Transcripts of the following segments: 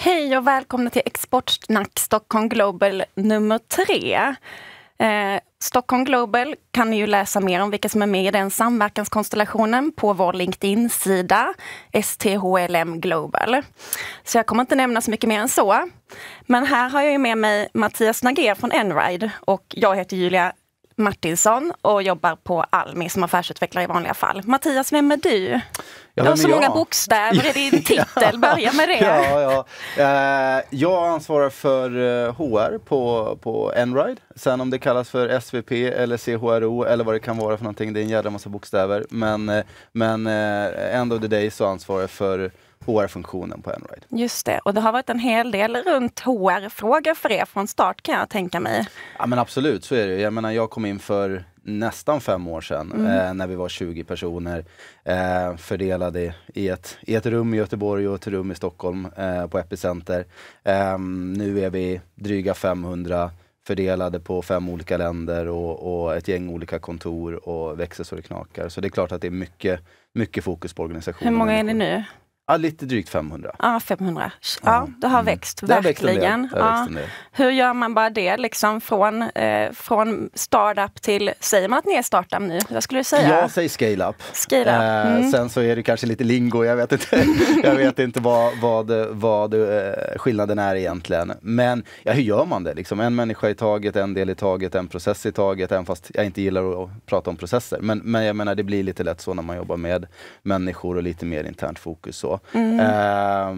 Hej och välkomna till Exportsnack Stockholm Global nummer tre. Eh, Stockholm Global kan ni ju läsa mer om vilka som är med i den samverkanskonstellationen på vår LinkedIn-sida, STHLM Global. Så jag kommer inte nämna så mycket mer än så. Men här har jag med mig Mattias Nager från Enride och jag heter Julia Martinsson och jobbar på Almi som affärsutvecklare i vanliga fall. Mattias, vem är du? Ja, du har så jag... många bokstäver i din titel, börja med det. Ja, ja. Eh, jag ansvarar för HR eh, på, på Enride. Sen om det kallas för SVP eller CHRO eller vad det kan vara för någonting, det är en jädra massa bokstäver. Men, eh, men end of the day så ansvarar jag för HR-funktionen på Enride. Just det, och det har varit en hel del runt HR-frågor för er från start kan jag tänka mig. Ja men absolut, så är det Jag menar, jag kom in för nästan fem år sedan mm. eh, när vi var 20 personer eh, fördelade i ett, i ett rum i Göteborg och ett rum i Stockholm eh, på Epicenter. Ehm, nu är vi dryga 500 fördelade på fem olika länder och, och, ett gäng olika kontor och växer så det knakar. Så det är klart att det är mycket, mycket fokus på organisationen. Hur många är ni nu? Ja, lite drygt 500. Ja, 500. Ja, det har mm. växt, mm. verkligen. Har växt ja. Hur gör man bara det, liksom från, eh, från startup till, säger man att ni är startup nu? Vad skulle du säga? Jag säger scale-up. Scale up. Eh, mm. Eh, sen så är det kanske lite lingo, jag vet inte, jag vet inte vad, vad, vad eh, skillnaden är egentligen. Men ja, hur gör man det? Liksom, en människa i taget, en del i taget, en process i taget, även fast jag inte gillar att prata om processer. Men, men jag menar, det blir lite lätt så när man jobbar med människor och lite mer internt fokus. Så. Mm. Eh,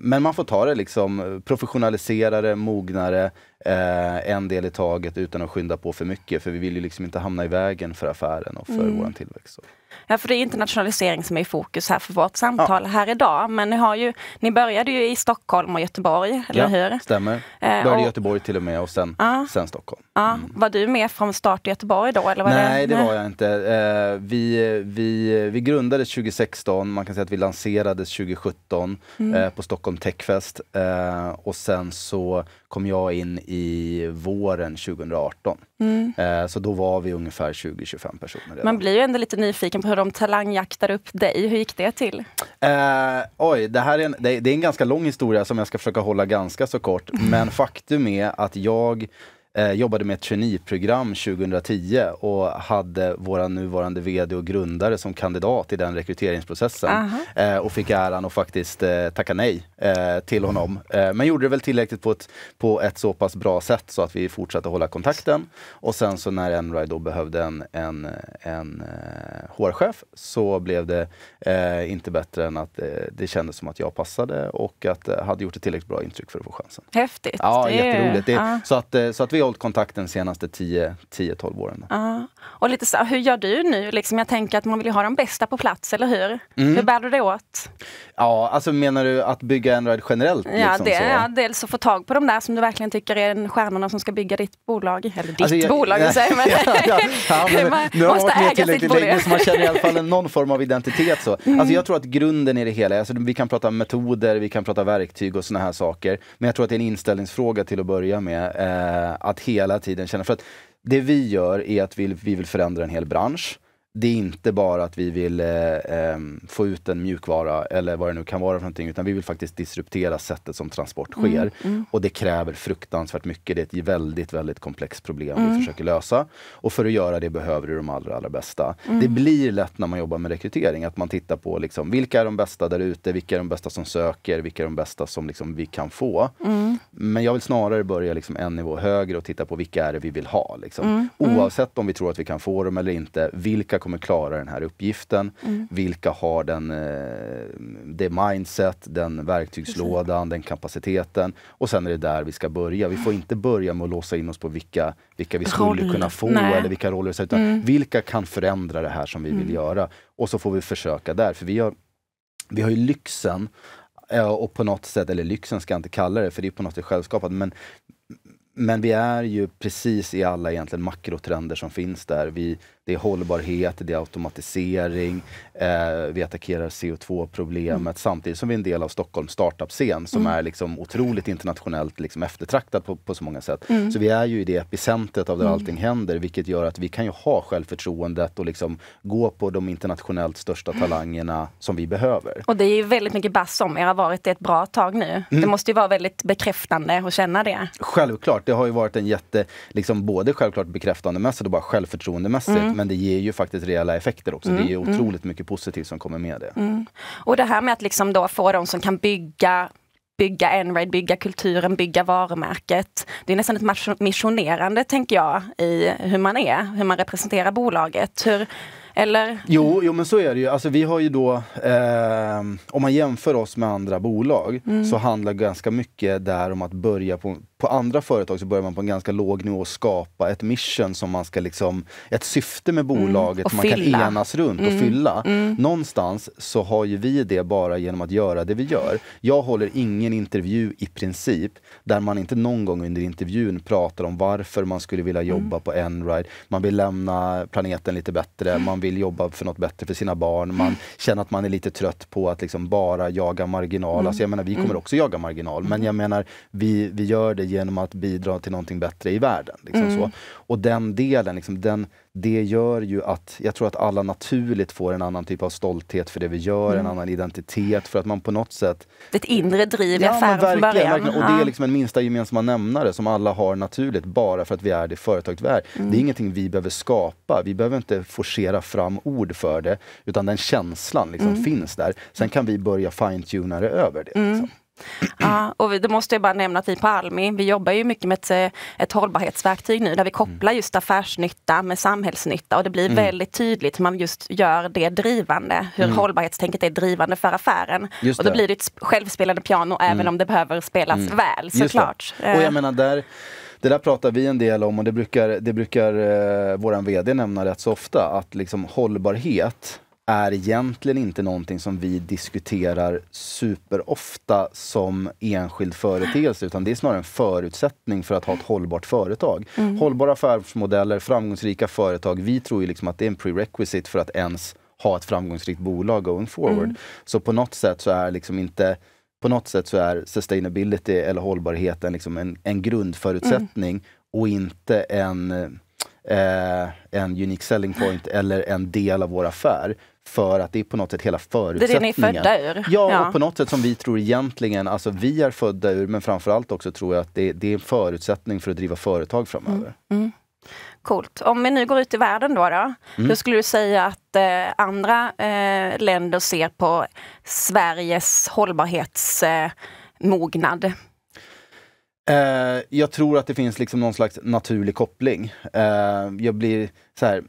men man får ta det liksom eh, professionalisera det, mogna eh, en del i taget utan att skynda på för mycket. För vi vill ju liksom inte hamna i vägen för affären och för mm. vår tillväxt. Så. Ja, för det är internationalisering som är i fokus här för vårt samtal ja. här idag. Men ni, har ju, ni började ju i Stockholm och Göteborg, eller ja, hur? stämmer. Eh, började i Göteborg till och med och sen, ja. sen Stockholm. Ja. Mm. Var du med från start i Göteborg då? Eller var Nej, det, det var jag inte. Eh, vi, vi, vi grundades 2016, man kan säga att vi lanserades 2017 mm. eh, på Stockholm Techfest. Eh, och sen så kom jag in i våren 2018. Mm. Eh, så då var vi ungefär 20-25 personer. Redan. Man blir ju ändå lite nyfiken på hur de talangjaktar upp dig. Hur gick det till? Eh, oj, det här är en, det, det är en ganska lång historia som jag ska försöka hålla ganska så kort. Mm. Men faktum är att jag eh, jobbade med ett traineeprogram 2010 och hade vår nuvarande VD och grundare som kandidat i den rekryteringsprocessen. Eh, och fick äran att faktiskt eh, tacka nej eh, till honom. Eh, men gjorde det väl tillräckligt på ett, på ett så pass bra sätt så att vi fortsatte hålla kontakten. Och sen så när Enride då behövde en, en, en HR-chef eh, så blev det inte bättre än att det kändes som att jag passade och att eh, hade gjort ett tillräckligt bra intryck för att få chansen. Häftigt! Ja, det jätteroligt. Det, ja. Så, att, så att vi vi hållit kontakten de senaste 10-12 åren. Ja. Och lite så, hur gör du nu? Liksom, jag tänker att man vill ju ha de bästa på plats, eller hur? Mm. Hur bär du det åt? Ja, alltså menar du att bygga en ride generellt? Ja, liksom det, så? ja dels att få tag på de där som du verkligen tycker är stjärnorna som ska bygga ditt bolag. Eller ditt alltså, jag, bolag, jag, säger man. ja, ja, ja, men, man nu har man varit man känner i alla fall någon form av identitet. Så. Mm. Alltså, jag tror att grunden i det hela, alltså, vi kan prata metoder, vi kan prata verktyg och sådana här saker. Men jag tror att det är en inställningsfråga till att börja med. Eh, att hela tiden känna, för att det vi gör är att vi, vi vill förändra en hel bransch det är inte bara att vi vill eh, ehm, få ut en mjukvara eller vad det nu kan vara för någonting, utan vi vill faktiskt disruptera sättet som transport mm, sker. Mm, mm. Och det kräver fruktansvärt mycket. Det är ett väldigt, väldigt komplext problem mm. vi försöker lösa. Och för att göra det behöver du de allra, allra bästa. Mm. Det blir lätt när man jobbar med rekrytering att man tittar på liksom, vilka är de bästa där ute, vilka är de bästa som söker, vilka är de bästa som liksom, vi kan få. Mm. Men jag vill snarare börja liksom, en nivå högre och titta på vilka är det vi vill ha. Liksom. Oavsett om vi tror att vi kan få dem eller inte, vilka jag kommer klara den här uppgiften. Mm. Vilka har den, eh, det mindset, den verktygslådan, den kapaciteten. Och sen är det där vi ska börja. Vi får inte börja med att låsa in oss på vilka, vilka vi skulle Roll. kunna få Nej. eller vilka roller, utan mm. vilka kan förändra det här som vi vill mm. göra. Och så får vi försöka där, för vi har, vi har ju lyxen eh, och på något sätt, eller lyxen ska jag inte kalla det, för det är på något sätt självskapat, men men vi är ju precis i alla egentligen makrotrender som finns där. Vi det är hållbarhet, det är automatisering, eh, vi attackerar CO2-problemet mm. samtidigt som vi är en del av Stockholms startup-scen som mm. är liksom otroligt internationellt liksom eftertraktad på, på så många sätt. Mm. Så vi är ju i det epicentret av där mm. allting händer vilket gör att vi kan ju ha självförtroendet och liksom gå på de internationellt största mm. talangerna som vi behöver. Och det är ju väldigt mycket bass om er har varit det ett bra tag nu. Det mm. måste ju vara väldigt bekräftande att känna det. Självklart, det har ju varit en jätte, liksom både självklart bekräftandemässigt och bara självförtroendemässigt men det ger ju faktiskt reella effekter också. Mm. Det är mm, mm. otroligt mycket positivt som kommer med det. Mm. Och det här med att liksom då få de som kan bygga bygga Enraid, bygga kulturen, bygga varumärket. Det är nästan ett missionerande, tänker jag, i hur man är, hur man representerar bolaget. Hur, eller? Jo, jo, men så är det ju. Alltså, vi har ju då, eh, om man jämför oss med andra bolag mm. så handlar ganska mycket där om att börja på, på andra företag så börjar man på en ganska låg nivå och skapa ett mission som man ska liksom, ett syfte med mm. bolaget mm. man fylla. kan enas runt mm. och fylla. Mm. Någonstans så har ju vi det bara genom att göra det vi gör. Jag håller ingen intervju i princip där man inte någon gång under intervjun pratar om varför man skulle vilja mm. jobba på Enride. Man vill lämna planeten lite bättre, man man vill jobba för något bättre för sina barn. Man mm. känner att man är lite trött på att liksom bara jaga marginal. Mm. Alltså jag mm. menar, vi kommer mm. också jaga marginal, men jag menar, vi, vi gör det genom att bidra till någonting bättre i världen. Liksom mm. så. Och den delen, liksom, den det gör ju att jag tror att alla naturligt får en annan typ av stolthet för det vi gör, mm. en annan identitet för att man på något sätt... Ett inre driv i ja, affären verkligen, från början. Verkligen. Och det är liksom en minsta gemensamma nämnare som alla har naturligt bara för att vi är det företaget vi är. Mm. Det är mm. ingenting vi behöver skapa. Vi behöver inte forcera fram ord för det utan den känslan liksom mm. finns där. Sen kan vi börja fine-tuna det över det. Mm. Liksom. Ja, och då måste jag bara nämna att vi på Almi, vi jobbar ju mycket med ett, eh, ett hållbarhetsverktyg nu där vi kopplar just affärsnytta med samhällsnytta och det blir mm. väldigt tydligt hur man just gör det drivande, hur mm. hållbarhetstänket är drivande för affären. och då blir det ett självspelande piano mm. även om det behöver spelas mm. väl såklart. Och jag eh. menar där det där pratar vi en del om och det brukar, det brukar eh, våran VD nämna rätt så ofta att liksom hållbarhet är egentligen inte någonting som vi diskuterar superofta som enskild företeelse, utan det är snarare en förutsättning för att ha ett hållbart företag. Mm. Hållbara affärsmodeller, framgångsrika företag. Vi tror ju liksom att det är en prerequisite för att ens ha ett framgångsrikt bolag going forward. Mm. Så på något sätt så är liksom inte på något sätt så är sustainability eller hållbarheten liksom en, en grundförutsättning mm. och inte en eh, en unique selling point eller en del av vår affär. För att det är på något sätt hela förutsättningen. Det är det ni är födda ur. Ja, ja. på något sätt som vi tror egentligen, alltså vi är födda ur, men framförallt också tror jag att det, det är en förutsättning för att driva företag framöver. Mm. Mm. Coolt. Om vi nu går ut i världen då, då mm. hur skulle du säga att eh, andra eh, länder ser på Sveriges hållbarhetsmognad? Eh, Eh, jag tror att det finns liksom någon slags naturlig koppling. Eh, jag blir så här,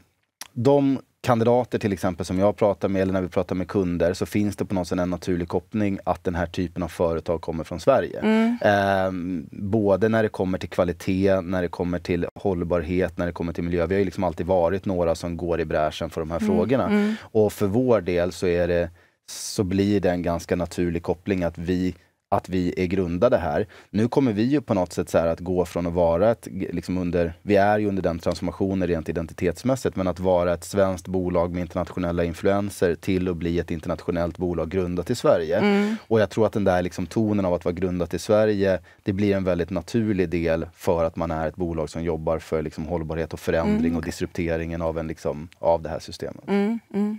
de kandidater till exempel som jag pratar med eller när vi pratar med kunder så finns det på något sätt en naturlig koppling att den här typen av företag kommer från Sverige. Mm. Eh, både när det kommer till kvalitet, när det kommer till hållbarhet, när det kommer till miljö. Vi har ju liksom alltid varit några som går i bräschen för de här mm. frågorna. Mm. Och för vår del så, är det, så blir det en ganska naturlig koppling att vi att vi är grundade här. Nu kommer vi ju på något sätt så att gå från att vara ett, liksom under, vi är ju under den transformationen rent identitetsmässigt, men att vara ett svenskt bolag med internationella influenser till att bli ett internationellt bolag grundat i Sverige. Mm. Och jag tror att den där liksom tonen av att vara grundat i Sverige, det blir en väldigt naturlig del för att man är ett bolag som jobbar för liksom hållbarhet och förändring mm. och disrupteringen av, en liksom, av det här systemet. Mm, mm.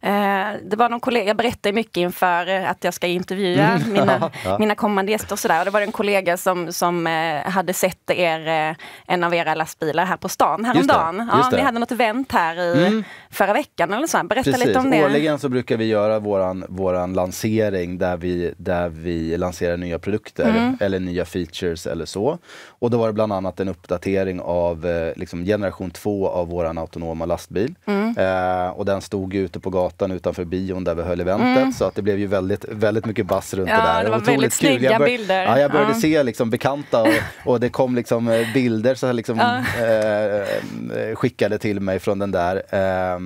Eh, det var någon kollega, jag berättade mycket inför eh, att jag ska intervjua mm. mina, mina kommande gäster och sådär. Och det var en kollega som, som eh, hade sett er, en av era lastbilar här på stan häromdagen. Just, det, just det. ja, ni hade något event här i mm. förra veckan eller så. Berätta Precis. lite om det. Årligen så brukar vi göra våran, våran lansering där vi, där vi lanserar nya produkter mm. eller nya features eller så. Och då var det bland annat en uppdatering av liksom, generation 2 av våran autonoma lastbil. Mm. Eh, och den stod ute på gatan gatan utanför bion där vi höll eventet. Mm. Så att det blev ju väldigt, väldigt mycket bass runt ja, det där. Det var Otroligt väldigt snygga bilder. Ja, jag började ja. se liksom bekanta och, och, det kom liksom eh, bilder så liksom, ja. Eh, eh, skickade till mig från den där. Eh,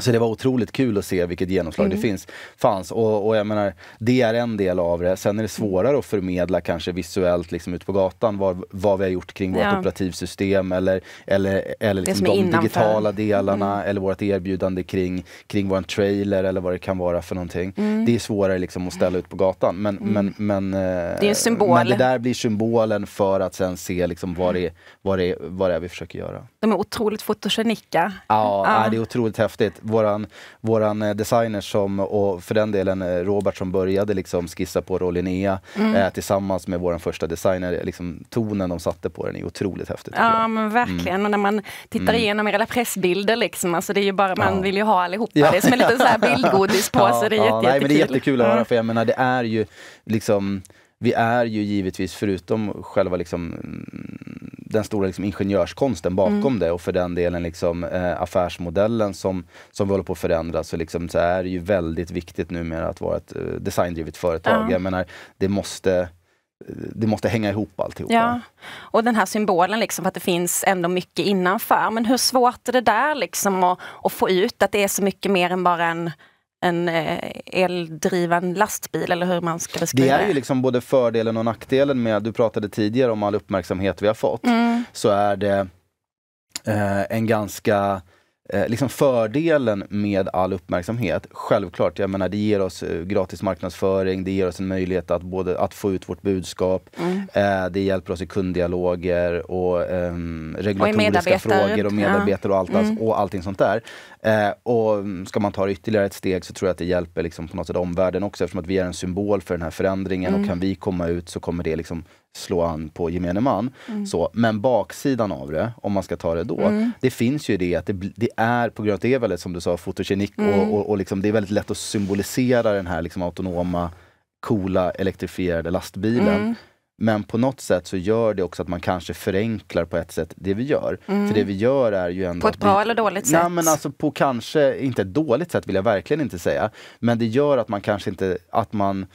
Alltså det var otroligt kul att se vilket genomslag mm. det finns, fanns. Och, och jag menar, det är en del av det. Sen är det svårare att förmedla kanske visuellt liksom ute på gatan vad, vad vi har gjort kring vårt ja. operativsystem eller, eller, eller liksom de innanför. digitala delarna mm. eller vårt erbjudande kring, kring vår trailer eller vad det kan vara för någonting. Mm. Det är svårare liksom att ställa ut på gatan. Men, mm. men, men, eh, det är en symbol. men det där blir symbolen för att sen se liksom vad, det, vad, det, vad det är vi försöker göra. De är otroligt fotogenika. Ja, ja. det är otroligt häftigt våran, våran eh, designer som, och för den delen eh, Robert som började liksom skissa på Rollinea mm. eh, tillsammans med vår första designer, eh, liksom, tonen de satte på den är otroligt häftig. Ja men verkligen, mm. och när man tittar mm. igenom era pressbilder liksom, alltså det är ju bara, man ja. vill ju ha allihopa, ja. det är som en liten så bildgodis på ja, sig, det är ja, jätte, nej, men Det är jättekul att höra, mm. för jag menar det är ju liksom vi är ju givetvis, förutom själva liksom, mm, den stora liksom ingenjörskonsten bakom mm. det och för den delen liksom, eh, affärsmodellen som, som vi håller på att förändra, så, liksom, så är det ju väldigt viktigt numera att vara ett eh, designdrivet företag. Ja. Jag menar, det måste det måste hänga ihop alltihopa. Ja. Och den här symbolen, liksom, att det finns ändå mycket innanför. Men hur svårt är det där liksom, att, att få ut att det är så mycket mer än bara en en eh, eldriven lastbil, eller hur man ska beskriva det. Det är ju liksom både fördelen och nackdelen med, du pratade tidigare om all uppmärksamhet vi har fått, mm. så är det eh, en ganska eh, Liksom fördelen med all uppmärksamhet, självklart, jag menar det ger oss eh, gratis marknadsföring, det ger oss en möjlighet att, både, att få ut vårt budskap, mm. det hjälper oss i kunddialoger och ehm, regulatoriska och frågor och medarbetare och, allt, alltså, mm. och allting sånt där. Eh, och ska man ta det ytterligare ett steg så tror jag att det hjälper liksom på något sätt omvärlden också eftersom att vi är en symbol för den här förändringen mm. och kan vi komma ut så kommer det liksom slå an på gemene man. Mm. Så, men baksidan av det, om man ska ta det då, mm. det finns ju det att det, det, är på grund av att det är väldigt, som du sa, fotogenik och, mm. och, och liksom, det är väldigt lätt att symbolisera den här liksom autonoma coola elektrifierade lastbilen. Mm. Men på något sätt så gör det också att man kanske förenklar på ett sätt det vi gör. Mm. För det vi gör är ju ändå... På ett bra vi, eller dåligt sätt? Nej men alltså på kanske, inte ett dåligt sätt vill jag verkligen inte säga. Men det gör att man kanske inte, att man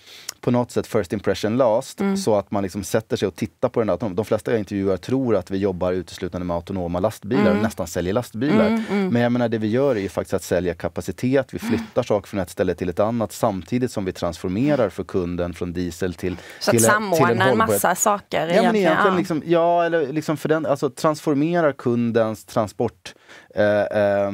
på något sätt first impression last, mm. så att man liksom sätter sig och tittar på den där. De flesta jag intervjuar tror att vi jobbar uteslutande med autonoma lastbilar mm. och nästan säljer lastbilar. Mm, mm, Men jag menar, det vi gör är ju faktiskt att sälja kapacitet. Vi mm. flyttar saker från ett ställe till ett annat samtidigt som vi transformerar för kunden från diesel till Så till, att samordna en, en massa saker ja, egentligen? egentligen ja. Liksom, ja, eller liksom för den, alltså transformerar kundens transport eh, eh,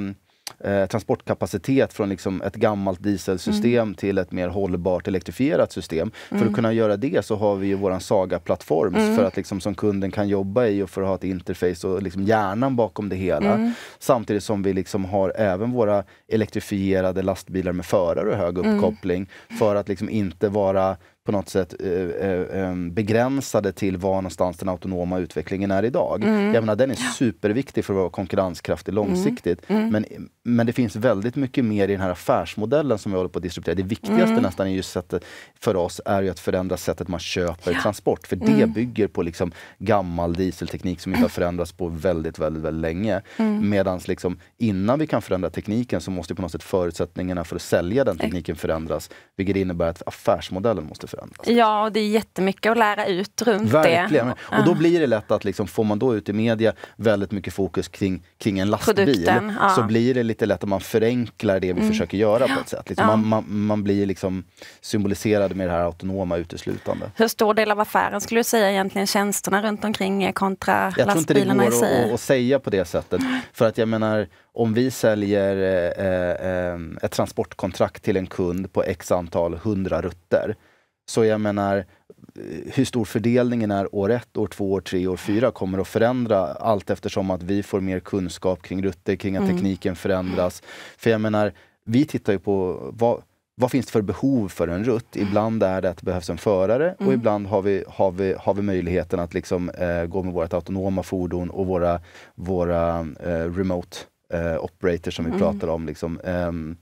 Eh, transportkapacitet från liksom ett gammalt dieselsystem mm. till ett mer hållbart elektrifierat system. Mm. För att mm. kunna göra det så har vi ju vår Saga-plattform mm. för att liksom, som kunden kan jobba i och för att ha ett interface och liksom hjärnan bakom det hela. Mm. Samtidigt som vi liksom har även våra elektrifierade lastbilar med förare och hög mm. uppkoppling för att liksom inte vara på något sätt eh, eh, eh, begränsade till var någonstans den autonoma utvecklingen är idag. Mm. Jag menar, den är superviktig för att vara konkurrenskraftig mm. långsiktigt. Mm. Mm. Men, men det finns väldigt mycket mer i den här affärsmodellen som vi håller på att disruptera. Det viktigaste mm. nästan är just att, för oss är ju att förändra sättet man köper ja. transport. För det mm. bygger på liksom gammal dieselteknik som inte har mm. förändrats på väldigt, väldigt, väldigt länge. Mm. Medan liksom, innan vi kan förändra tekniken så måste på något sätt förutsättningarna för att sälja den tekniken förändras. Vilket innebär att affärsmodellen måste förändras. Ja, och det är jättemycket att lära ut runt Verkligen. det. Och då blir det lätt att, liksom, får man då ut i media väldigt mycket fokus kring, kring en lastbil, ja. så blir det lite lätt att man förenklar det vi mm. försöker göra på ett sätt. Liksom, ja. man, man, man, blir liksom symboliserad med det här autonoma uteslutande. Hur stor del av affären skulle du säga egentligen tjänsterna runt omkring kontra jag lastbilarna i sig? Jag tror inte det går att, säga på det sättet. För att jag menar, om vi säljer eh, eh, eh ett transportkontrakt till en kund på x antal hundra rutter så jag menar, eh, hur stor fördelningen är år ett, år två, år tre, år fyra kommer att förändra allt eftersom att vi får mer kunskap kring rutter, kring att mm. tekniken förändras. För jag menar, vi tittar ju på vad, vad finns det för behov för en rutt? Mm. Ibland är det att det behövs en förare och mm. ibland har vi, har, vi, har vi möjligheten att liksom, eh, gå med vårt autonoma fordon och våra, våra eh, remote eh, operator som vi mm. pratade om. Liksom, ehm,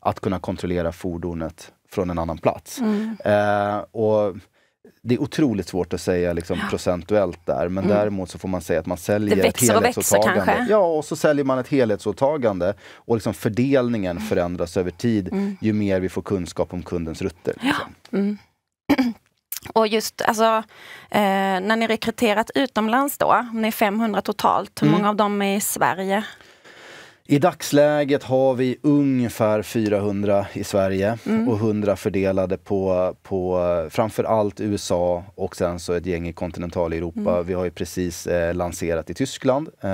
att kunna kontrollera fordonet från en annan plats. Mm. Eh, och det är otroligt svårt att säga liksom, ja. procentuellt där, men mm. däremot så får man säga att man säljer ett helhetsåtagande. Och växer, ja, och så säljer man ett helhetsåtagande och liksom fördelningen mm. förändras över tid mm. ju mer vi får kunskap om kundens rutter. Liksom. Ja. Mm. Och just alltså, eh, när ni rekryterat utomlands då, ni är 500 totalt, hur mm. många av dem är i Sverige? I dagsläget har vi ungefär 400 i Sverige mm. och 100 fördelade på, på allt USA och sen så ett gäng i kontinentaleuropa. Mm. Vi har ju precis eh, lanserat i Tyskland eh,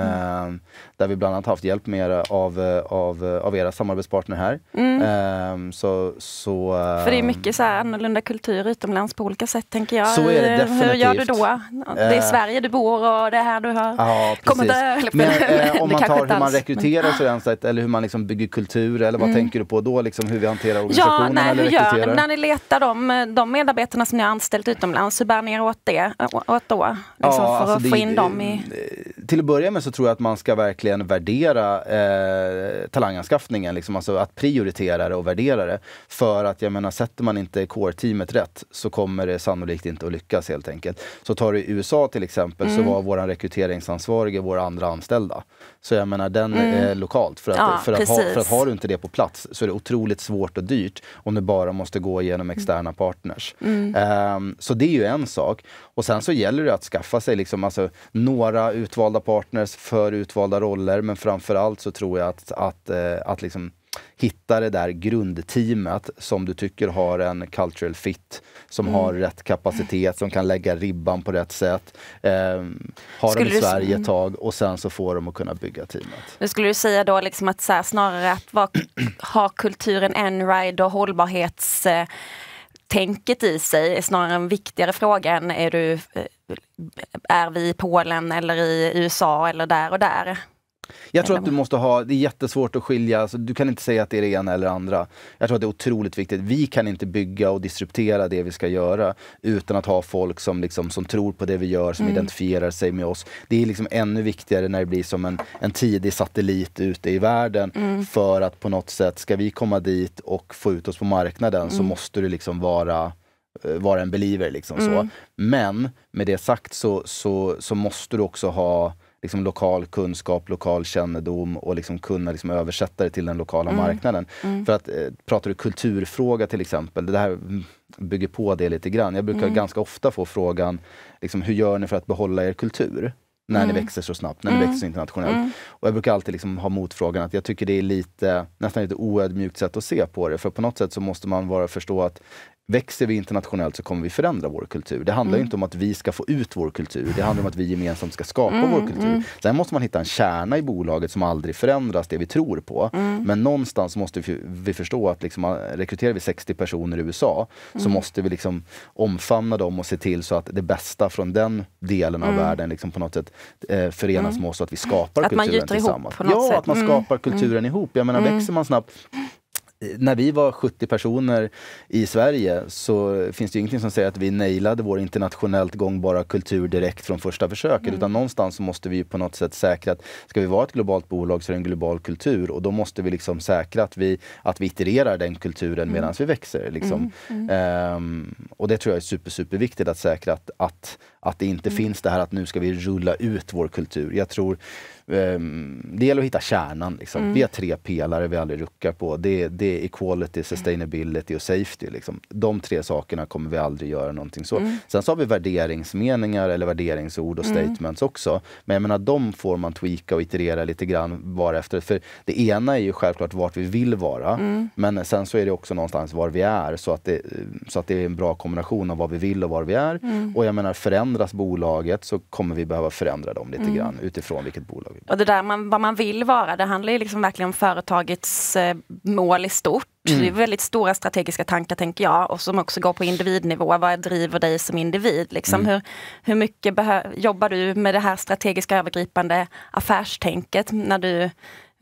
där vi bland annat haft hjälp med av, eh, av, eh, av era samarbetspartner här. Eh, så, så, eh, För det är mycket så här annorlunda kultur utomlands på olika sätt tänker jag. Så är det definitivt. Hur gör du då? Det är Sverige du bor och det är här du har ja, kommit över. Äh, om man tar hur man rekryterar influencer eller hur man liksom bygger kultur? Eller vad mm. tänker du på då? Liksom hur vi hanterar organisationerna? Ja, eller hur gör När ni letar de, de medarbetarna som ni har anställt utomlands, hur bär ni er åt, det, åt då? Liksom ja, för alltså att få in dem i... Eh, till att börja med så tror jag att man ska verkligen värdera eh, talanganskaffningen. Liksom, alltså att prioritera det och värdera det. För att jag menar, sätter man inte core-teamet rätt så kommer det sannolikt inte att lyckas helt enkelt. Så tar du USA till exempel mm. så var vår rekryteringsansvarige våra andra anställda. Så jag menar den mm. eh, lokalt. För att, ja, för, att ha, för att har du inte det på plats så är det otroligt svårt och dyrt om du bara måste gå genom externa partners. Um, så det är ju en sak. Och sen så gäller det att skaffa sig liksom, alltså, några utvalda partners för utvalda roller. Men framförallt så tror jag att, att, att, eh, att liksom hitta det där grundteamet som du tycker har en cultural fit, som mm. har rätt kapacitet, som kan lägga ribban på rätt sätt. Eh, har skulle dem i Sverige ett mm. tag och sen så får de att kunna bygga teamet. Men skulle du säga då liksom att här, snarare att var, ha kulturen en-ride och hållbarhets eh, tänket i sig är snarare en viktigare fråga än är, du, eh, är vi i Polen eller i USA eller där och där? Jag tror att du måste ha, det är jättesvårt att skilja, alltså, du kan inte säga att det är det ena eller det andra. Jag tror att det är otroligt viktigt. Vi kan inte bygga och disruptera det vi ska göra utan att ha folk som, liksom, som tror på det vi gör, som mm. identifierar sig med oss. Det är liksom ännu viktigare när det blir som en, en tidig satellit ute i världen mm. för att på något sätt, ska vi komma dit och få ut oss på marknaden mm. så måste du liksom vara eh, vara en believer. Liksom, så. Mm. Men med det sagt så, så, så måste du också ha liksom lokal kunskap, lokal kännedom och liksom kunna liksom översätta det till den lokala mm. marknaden. Mm. För att eh, pratar du kulturfråga till exempel, det här bygger på det lite grann. Jag brukar mm. ganska ofta få frågan, liksom, hur gör ni för att behålla er kultur? När ni mm. växer så snabbt, när ni mm. växer så internationellt. Mm. Och jag brukar alltid liksom ha motfrågan att jag tycker det är lite, nästan lite oödmjukt sätt att se på det. För på något sätt så måste man bara förstå att växer vi internationellt så kommer vi förändra vår kultur. Det handlar mm. inte om att vi ska få ut vår kultur. Det handlar om att vi gemensamt ska skapa mm, vår mm. kultur. Mm. Sen måste man hitta en kärna i bolaget som aldrig förändras, det vi tror på. Mm. Men någonstans måste vi förstå att liksom, ah, rekryterar vi 60 personer i USA så mm. måste vi liksom omfamna dem och se till så att det bästa från den delen av mm. världen liksom på något sätt eh, förenas med oss så att vi skapar att kulturen tillsammans. Ihop på något ja, sätt. att man skapar kulturen ihop. Jag menar, växer man snabbt när vi var 70 personer i Sverige så finns det ingenting som säger att vi nailade vår internationellt gångbara kultur direkt från första försöket. Mm. Utan någonstans så måste vi på något sätt säkra att ska vi vara ett globalt bolag så är det en global kultur. Och då måste vi liksom säkra att vi, att vi itererar den kulturen mm. medan vi växer. Liksom. Mm. mm. Ehm, och det tror jag är super, superviktigt att säkra att, att, att det inte mm. finns det här att nu ska vi rulla ut vår kultur. Jag tror Ehm, det gäller att hitta kärnan. Liksom. Mm. Vi har tre pelare vi aldrig ruckar på. Det, det är equality, sustainability och safety. Liksom. De tre sakerna kommer vi aldrig göra någonting så. Mm. Sen så har vi värderingsmeningar eller värderingsord och mm. statements mm. också. Men jag menar, de får man tweaka och iterera lite grann varefter. För det ena är ju självklart vart vi vill vara. Mm. Men sen så är det också någonstans var vi är. Så att det, så att det är en bra kombination av vad vi vill och var vi är. Mm. Och jag menar, förändras bolaget så kommer vi behöva förändra dem lite mm. grann utifrån vilket bolag och det där man, vad man vill vara, det handlar ju liksom verkligen om företagets eh, mål i stort. Mm. Det är mm. väldigt stora strategiska tankar tänker jag och som också går på individnivå. Vad driver dig som individ? Liksom, mm. hur, hur mycket jobbar du med det här strategiska övergripande affärstänket när du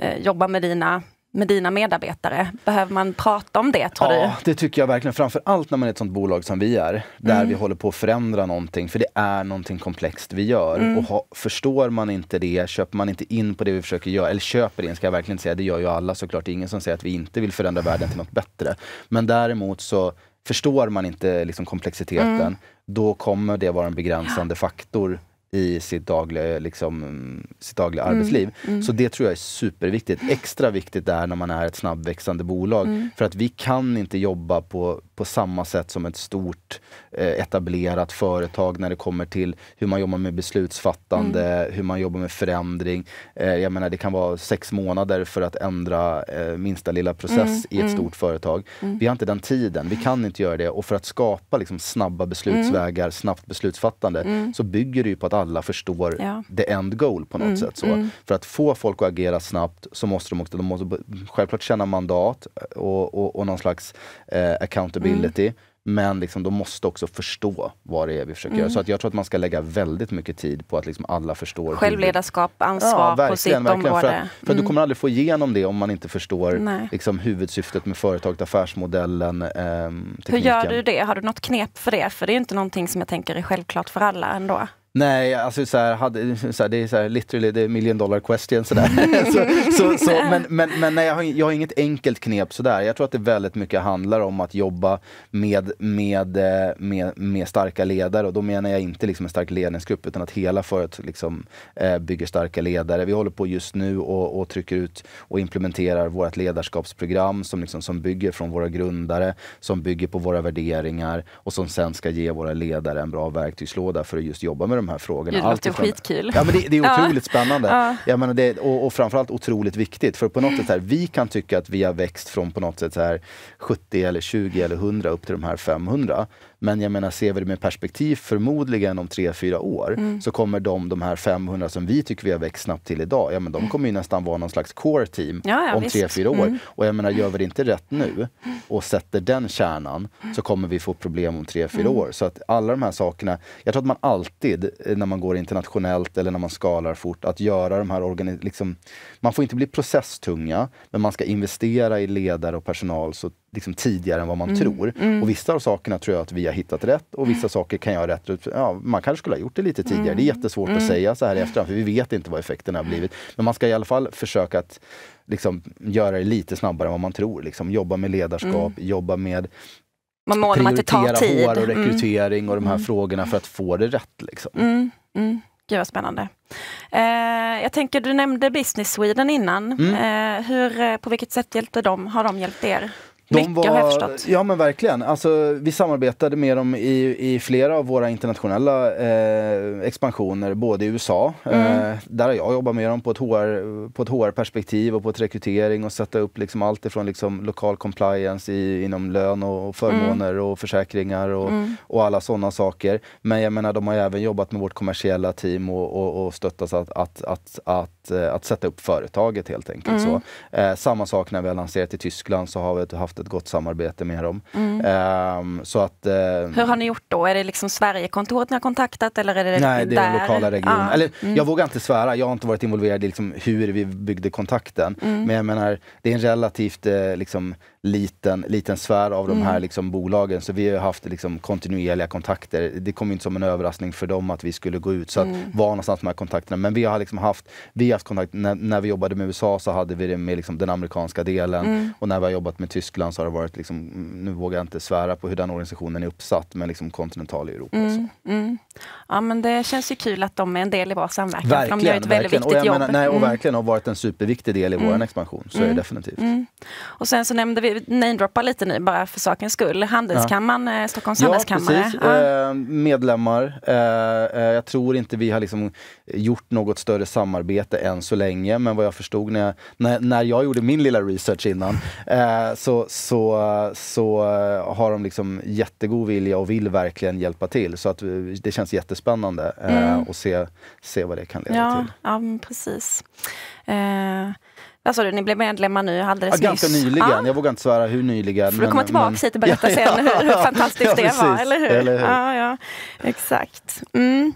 eh, jobbar med dina med dina medarbetare? Behöver man prata om det tror ja, du? Ja, det tycker jag verkligen. Framför allt när man är ett sånt bolag som vi är, där mm. vi håller på att förändra någonting. För det är någonting komplext vi gör. Mm. Och ha, förstår man inte det, köper man inte in på det vi försöker göra, eller köper in ska jag verkligen säga, det gör ju alla såklart. Det är ingen som säger att vi inte vill förändra världen till något bättre. Men däremot så förstår man inte liksom komplexiteten, mm. då kommer det vara en begränsande faktor i sitt dagliga, liksom, sitt dagliga mm. arbetsliv. Mm. Så det tror jag är superviktigt. Extra viktigt är när man är ett snabbväxande bolag. Mm. För att vi kan inte jobba på på samma sätt som ett stort eh, etablerat företag när det kommer till hur man jobbar med beslutsfattande, mm. hur man jobbar med förändring. Eh, jag menar, det kan vara sex månader för att ändra eh, minsta lilla process mm. i ett mm. stort företag. Mm. Vi har inte den tiden, vi kan inte göra det. Och för att skapa liksom, snabba mm. beslutsvägar, snabbt beslutsfattande, så bygger det ju på att alla förstår ja. the end goal på något sätt. Så. För att få folk att agera snabbt så måste de också de måste självklart känna mandat eh, och, och, och någon slags eh, accountability usability. Mm. Men liksom, de måste också förstå vad det är vi försöker mm. göra. Så att jag tror att man ska lägga väldigt mycket tid på att liksom alla förstår. Självledarskap, ansvar ja, på sitt område. För, att, för mm. du kommer aldrig få igenom det om man inte förstår liksom, huvudsyftet med företaget, affärsmodellen, eh, tekniken. Hur gör du det? Har du något knep för det? För det är ju inte någonting som jag tänker är självklart för alla ändå. Nej, alltså så här, hade, så här, det är så här, literally the million dollar question. Så så, så, så, men men, men nej, jag, har, jag har inget enkelt knep sådär. Jag tror att det väldigt mycket handlar om att jobba med, med, eh, med, med starka ledare. Och då menar jag inte liksom en stark ledningsgrupp utan att hela företaget liksom, eh, bygger starka ledare. Vi håller på just nu och, och trycker ut och implementerar vårt ledarskapsprogram som, liksom, som bygger från våra grundare, som bygger på våra värderingar och som sen ska ge våra ledare en bra verktygslåda för att just jobba med de här frågorna. Det låter skitkul. Ja, men det, det är otroligt spännande. Ja. Jag menar det, och, och framförallt otroligt viktigt. För på något sätt här, vi kan tycka att vi har växt från på något sätt här 70 eller 20 eller 100 upp till de här 500. Men jag menar, ser vi det med perspektiv, förmodligen om tre fyra år mm. så kommer de, de här 500 som vi tycker vi har växt snabbt till idag, ja, men de mm. kommer ju nästan vara någon slags core team ja, ja, om tre fyra år. Mm. Och jag menar, gör vi det inte rätt nu mm. och sätter den kärnan så kommer vi få problem om tre fyra mm. år. Så att alla de här sakerna, jag tror att man alltid eh, när man går internationellt eller när man skalar fort, att göra de här organi- liksom, Man får inte bli processtunga, men man ska investera i ledare och personal så liksom tidigare än vad man mm. tror. Mm. Och vissa av sakerna tror jag att vi har hittat rätt och vissa mm. saker kan jag ha rätt ut. Ja, man kanske skulle ha gjort det lite tidigare. Mm. Det är mm, jättesvårt att mm. säga så här i efterhand för vi vet inte vad effekterna har blivit. Men man ska i alla fall försöka att liksom, göra det lite snabbare än vad man tror. Liksom, jobba med ledarskap, jobba med man månar om att det tar tid. HR och rekrytering och de här frågorna för att få det rätt. Liksom. Gud vad spännande. Eh, jag tänker, du nämnde Business Sweden innan. Mm. Eh, hur, eh, på vilket sätt hjälpte de, har de hjälpt er? De Mycket var, har jag förstått. Ja men verkligen. Alltså, vi samarbetade med dem i, i flera av våra internationella eh, expansioner, både i USA, eh, mm. eh, där har jag jobbat med dem på ett, HR, på HR-perspektiv och på ett rekrytering och sätta upp liksom allt ifrån liksom lokal compliance i, inom lön och förmåner mm. och försäkringar och, mm. och alla sådana saker. Men jag menar, de har även jobbat med vårt kommersiella team och, och, och stöttat att, att, att, att, eh, att sätta upp företaget helt enkelt. Så, mm. eh, samma sak när vi har lanserat i Tyskland så har vi haft haft ett gott samarbete med dem. Mm. Ehm, så att, eh, Hur har ni gjort då? Är det liksom Sverigekontoret ni har kontaktat? Eller är det nej, det är där? lokala regionen. Ah. Eller, mm. Jag vågar inte svära, jag har inte varit involverad i liksom hur vi byggde kontakten. Mm. Men jag menar, det är en relativt eh, liksom, liten, liten sfär av de mm. här liksom, bolagen. Så vi har haft liksom, kontinuerliga kontakter. Det kom inte som en överraskning för dem att vi skulle gå ut. Så att, mm. var någonstans de här kontakterna. Men vi har liksom haft, vi haft kontakt, när, när, vi jobbade med USA så hade vi det med liksom, den amerikanska delen. Mm. Och när vi har jobbat med Tyskland så har det varit, liksom, nu vågar jag inte svära på hur den organisationen är uppsatt, men liksom i Europa. Mm. Liksom. Mm. Ja men det känns ju kul att de är en del i vår samverkan. Verkligen, de gör ett verkligen. väldigt viktigt och jobb. Menar, nej, och mm. verkligen har varit en superviktig del i mm. vår expansion. Så är det definitivt. Och sen så nämnde vi vi namedroppa lite nu bara för sakens skull. Handelskammaren, ja. Eh, Stockholms ja, handelskammare. Precis. Ja. Eh, medlemmar. Eh, eh, jag tror inte vi har liksom gjort något större samarbete än så länge men vad jag förstod när jag, när, när jag gjorde min lilla research innan eh, så, så, så har de liksom jättegod vilja och vill verkligen hjälpa till. Så att det känns jättespännande mm. och se, se vad det kan leda ja, till. Ja, precis. Vad sa du, ni blev medlemmar nu alldeles ja, nyss? Ganska nyligen, ah. jag vågar inte svära hur nyligen. Får du komma tillbaka men... hit och berätta ja, sen hur, hur fantastiskt det var, eller hur? Eller hur? Ja, ja. Exakt. Mm.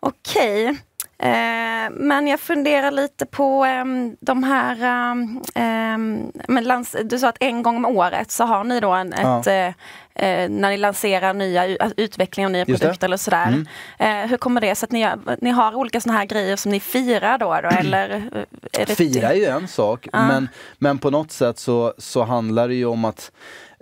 Okej. Okay. Eh, men jag funderar lite på eh, de här... Eh, men lands, du sa att en gång om året så har ni då en, ja. ett, eh, eh, när ni lanserar nya alltså utveckling av nya Just produkter det. eller sådär. Mm. hur kommer det sig att ni, ni har olika sådana här grejer som ni firar då? då eller är Fira typ- är ju en sak, ah. men, men på något sätt så, så handlar det ju om att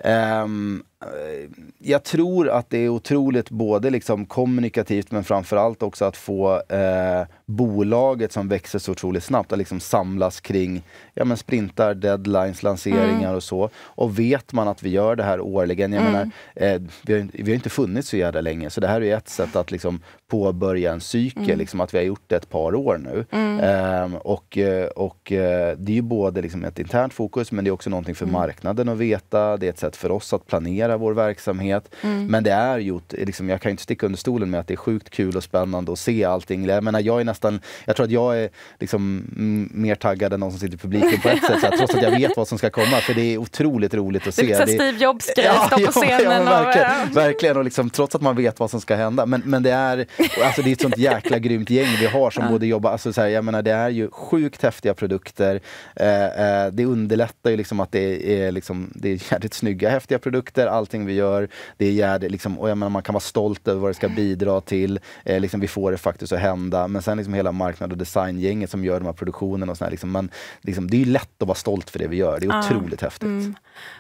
Um, Eh, jag tror att det är otroligt både liksom kommunikativt men framförallt också att få eh, bolaget som växer så otroligt snabbt att liksom samlas kring ja, men sprintar, deadlines, lanseringar mm. och så. Och vet man att vi gör det här årligen, jag mm. menar, eh, vi, har, vi har inte funnits så jävla länge så det här är ett sätt att liksom påbörja en cykel, mm. liksom, att vi har gjort det ett par år nu. Mm. Ehm, eh, och, och eh, det är ju både liksom ett internt fokus men det är också någonting för mm. marknaden att veta, det är ett sätt för oss att planera vår verksamhet. Mm. Men det är gjort, liksom, jag kan inte sticka under stolen med att det är sjukt kul och spännande att se allting. Jag menar, jag är nästan, jag tror att jag är liksom mer taggad än någon som sitter i publiken på ett sätt, så här, trots att jag vet vad som ska komma. För det är otroligt roligt att se. Det är liksom Steve Jobs grej, ja, stå på scenen. Ja, verkligen, och, verkligen. Och liksom, trots att man vet vad som ska hända. Men, men det, är, alltså, det är ett sånt jäkla grymt gäng vi har som ja. både jobbar, alltså, så här, jag menar det är ju sjukt häftiga produkter. Eh, eh, det underlättar ju liksom att det är, liksom, det är jävligt snygga, häftiga produkter, allting vi gör. Det är jävligt, liksom, och jag menar, man kan vara stolt över vad det ska bidra till. Eh, liksom, vi får det faktiskt att hända. Men sen liksom hela marknad och designgänget som gör de här produktionerna. Och såna liksom. Men liksom, det är lätt att vara stolt för det vi gör. Det är ja. otroligt häftigt. Mm.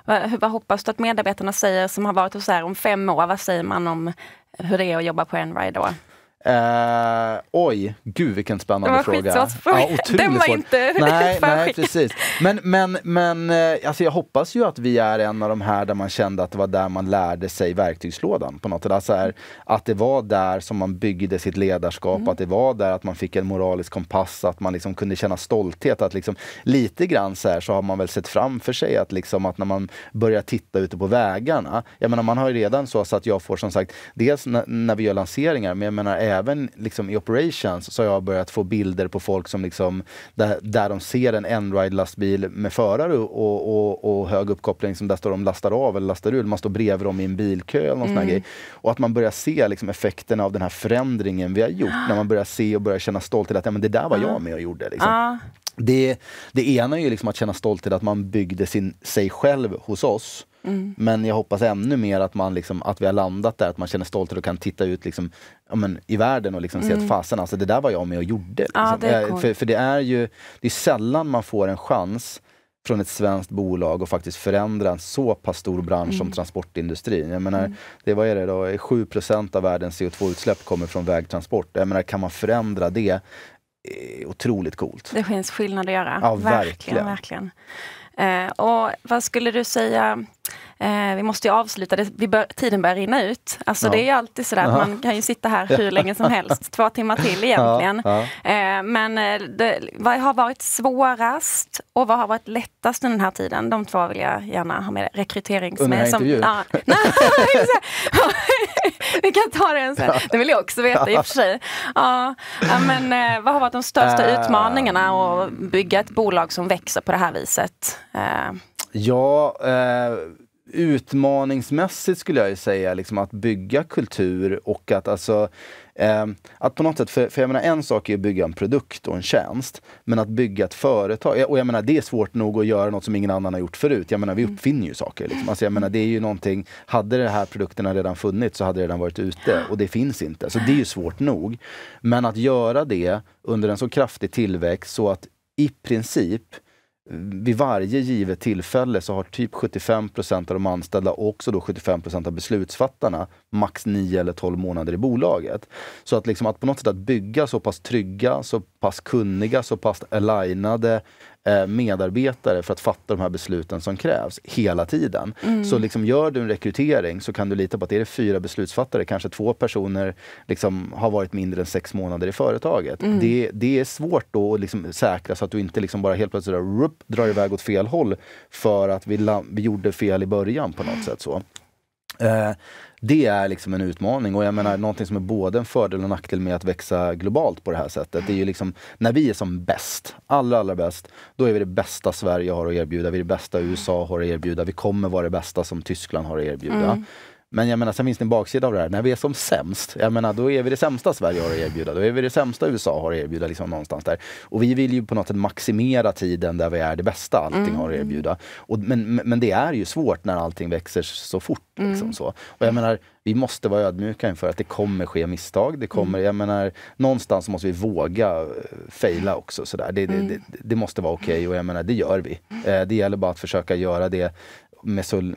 Vad, vad, hoppas du att medarbetarna säger som har varit hos er om fem år? Vad säger man om hur det är att jobba på Enride då? Uh, oj, gud vilken spännande det var fråga. Ja, Den var svår. inte nej, nej, precis. Men, men, men eh, alltså jag hoppas ju att vi är en av de här där man kände att det var där man lärde sig verktygslådan. på något alltså här, Att det var där som man byggde sitt ledarskap, mm. att det var där att man fick en moralisk kompass, att man liksom kunde känna stolthet. Att liksom, lite grann så, här, så har man väl sett framför sig att, liksom, att när man börjar titta ute på vägarna, jag menar man har ju redan så, så att jag får som sagt, dels när vi gör lanseringar, men jag menar även liksom i operations så har jag börjat få bilder på folk som liksom, där, där de ser en Enride-lastbil med förare och, och, och, hög uppkoppling, som där står de lastar av eller lastar ur, man står bredvid dem i en bilkö eller någon mm. grej. Och att man börjar se liksom effekten av den här förändringen vi har gjort, när man börjar se och börjar känna stolthet att ja, men det där var jag med och gjorde. Liksom. Ah. Det, det ena är ju liksom att känna stolthet att man byggde sin, sig själv hos oss. Mm. Men jag hoppas ännu mer att, man liksom, att vi har landat där, att man känner stolthet och kan titta ut liksom, ja, men, i världen och liksom mm. se att mm. fasen, alltså, det där var jag med och gjorde. Liksom. Ja, det eh, cool. för, för, det är ju det är sällan man får en chans från ett svenskt bolag och faktiskt förändra en så pass stor bransch mm. som transportindustrin. Jag menar, mm. det, vad är det då? 7 av världens CO2-utsläpp kommer från vägtransport. Jag menar, kan man förändra det? Eh, otroligt coolt. Det finns skillnad att göra. Ja, verkligen. verkligen. verkligen. Eh, och vad skulle du säga eh, vi måste ju avsluta, det, bör, tiden börjar rinna ut. Alltså ja. det är ju alltid sådär, ja. man kan ju sitta här hur länge som helst, två timmar till egentligen. Ja. Eh, men eh, det, vad har varit svårast och vad har varit lättast under den här tiden? De två vill jag gärna ha med. Rekryterings... Under med, som, ja, Vi kan ta den sen. Det vill jag också veta i och för sig. Ja, men, eh, vad har varit de största uh, utmaningarna att bygga ett bolag som växer på det här viset? Uh. Ja, uh utmaningsmässigt skulle jag ju säga, liksom att bygga kultur och att alltså eh, att på något sätt, för, för, jag menar en sak är att bygga en produkt och en tjänst, men att bygga ett företag, och jag menar det är svårt nog att göra något som ingen annan har gjort förut. Jag menar vi mm. uppfinner ju saker. Liksom. Alltså, jag menar det är ju någonting, hade de här produkterna redan funnits så hade det redan varit ute och det finns inte. Så det är ju svårt nog. Men att göra det under en så kraftig tillväxt så att i princip vid varje givet tillfälle så har typ 75 av de anställda och också då 75 av beslutsfattarna max 9 eller 12 månader i bolaget. Så att, liksom att på något sätt att bygga så pass trygga, så pass kunniga, så pass alignade Eh, medarbetare för att fatta de här besluten som krävs hela tiden. Mm. Så liksom gör du en rekrytering så kan du lita på att är det fyra beslutsfattare, kanske två personer liksom har varit mindre än sex månader i företaget. Mm. Det, det är svårt då att liksom säkra så att du inte liksom bara helt plötsligt rup, drar iväg åt fel håll för att vi, vi gjorde fel i början på något mm. sätt. så. Eh, det är liksom en utmaning. Och jag menar, någonting som är både en fördel och nackdel med att växa globalt på det här sättet, det är ju liksom när vi är som bäst, allra, allra bäst, då är vi det bästa Sverige har att erbjuda, vi är det bästa USA har att erbjuda, vi kommer vara det bästa som Tyskland har att erbjuda. Mm. Men jag menar, sen finns det en baksida av det här. När vi är som sämst, jag menar, då är vi det sämsta Sverige har att erbjuda. Då är vi det sämsta USA har att erbjuda, liksom någonstans där. Och vi vill ju på något sätt maximera tiden där vi är det bästa allting mm. har att erbjuda. Och, men, men det är ju svårt när allting växer så fort. Mm. Liksom, mm. så. Och jag menar, vi måste vara ödmjuka inför att det kommer ske misstag. Det kommer, mm. jag menar, någonstans måste vi våga eh, fejla också. Sådär. Det, det, mm. det, det, måste vara okej okay, och jag menar, det gör vi. Mm. Eh, det gäller bara att försöka göra det med så,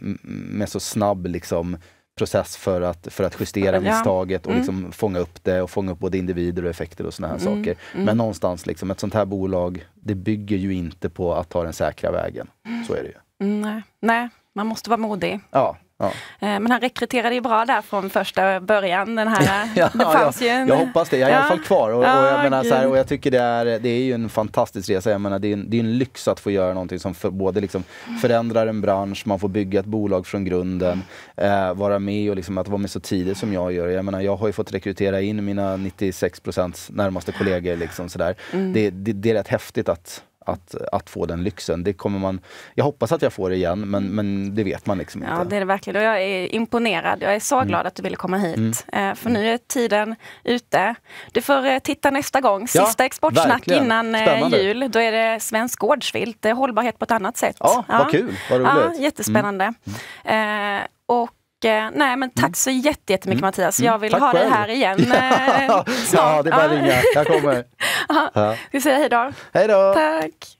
med så snabb liksom, process för att, för att justera ja. misstaget och mm. liksom fånga upp det och fånga upp både individer och effekter och sådana här mm. saker. Mm. Men någonstans, liksom, ett sånt här bolag, det bygger ju inte på att ta den säkra vägen. Mm. Så är det ju. Nej, Nej. man måste vara modig. Ja, Ja. Eh, men han rekryterade ju bra där från första början. Den här, ja, det fanns ja, ju en... Jag hoppas det. Jag är ja. i alla fall kvar. Och, och jag, menar, så här, och jag tycker det är, det är ju en fantastisk resa. Jag menar, det, är en, det är en lyx att få göra någonting som för, både liksom förändrar en bransch, man får bygga ett bolag från grunden, eh, vara med och liksom, att vara med så tidigt som jag gör. Jag, menar, jag har ju fått rekrytera in mina 96 närmaste kollegor. Liksom, så mm. det, det, det är rätt häftigt att att, att få den lyxen. Det kommer man, jag hoppas att jag får det igen, men, mm. men det vet man liksom inte. Ja, det är det verkligen. Och jag är imponerad. Jag är så mm. glad mm. att du ville komma hit. Mm. Eh, för nu mm. är tiden ute. Du får eh, titta nästa gång. Sista ja, exportsnack verkligen. innan eh, Spännande. jul. Då är det svensk gårdsvilt, hållbarhet på ett annat sätt. Ja, ja. vad kul! Vad roligt. Ja, jättespännande. Mm. Och nej men tack mm. så jättemycket mm. Mattias. Jag mm. vill tack ha själv. dig här igen. Eh, ja, det är bara ja. ringa. Jag kommer. ja. Vi säger hej då. Hej då. Tack.